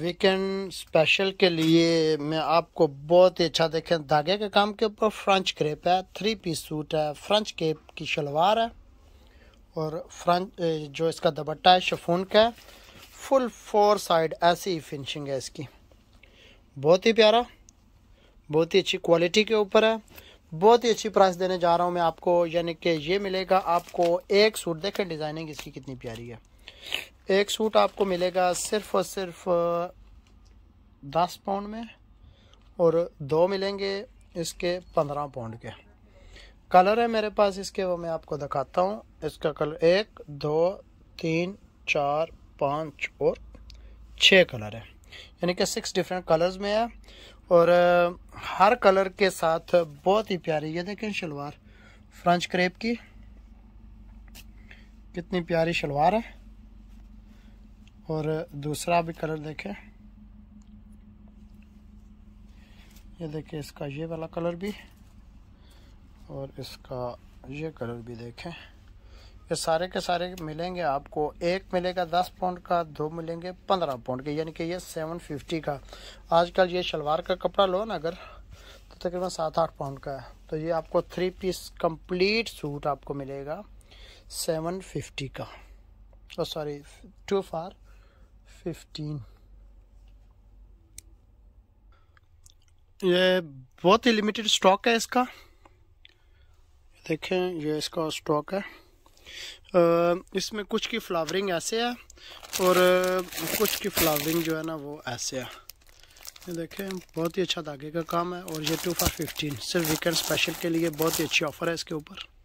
weekend special के लिए मैं आपको बहुत ही अच्छा देखें धागे के काम के ऊपर फ्रंच क्रेप है थ्री पीस सूट है फ्रंच केप की शलवार है और फ्रंच जो इसका दुपट्टा है शफून का है फुल फोर साइड ऐसी ही फिनिशिंग है इसकी बहुत ही प्यारा बहुत ही अच्छी क्वालिटी के ऊपर है बहुत ही अच्छी प्राइस देने जा रहा हूँ मैं आपको यानी कि ये मिलेगा आपको एक सूट देखें डिज़ाइनिंग इसकी कितनी प्यारी है एक सूट आपको मिलेगा सिर्फ और सिर्फ दस पाउंड में और दो मिलेंगे इसके पंद्रह पाउंड के कलर है मेरे पास इसके वो मैं आपको दिखाता हूँ इसका कलर एक दो तीन चार पाँच और छः कलर है यानी कि सिक्स डिफरेंट कलर्स में है और हर कलर के साथ बहुत ही प्यारी ये देखें शलवार फ्रेंच क्रेप की कितनी प्यारी शलवार है और दूसरा भी कलर देखें ये देखिए इसका ये वाला कलर भी और इसका ये कलर भी देखें ये सारे के सारे मिलेंगे आपको एक मिलेगा दस पाउंड का दो मिलेंगे पंद्रह पाउंड के यानी कि ये सेवन फिफ्टी का आजकल ये शलवार का कपड़ा लो ना अगर तो तकरीबन सात आठ पाउंड का है तो ये आपको थ्री पीस कंप्लीट सूट आपको मिलेगा सेवन फिफ्टी का सॉरी टू फार 15 ये बहुत ही लिमिटेड स्टॉक है इसका देखें ये इसका स्टॉक है इसमें कुछ की फ्लावरिंग ऐसे है और कुछ की फ्लावरिंग जो है ना वो ऐसे है ये देखें बहुत ही अच्छा धागे का काम है और ये टू फॉर फिफ्टीन सिर्फ वीकेंड स्पेशल के लिए बहुत ही अच्छी ऑफ़र है इसके ऊपर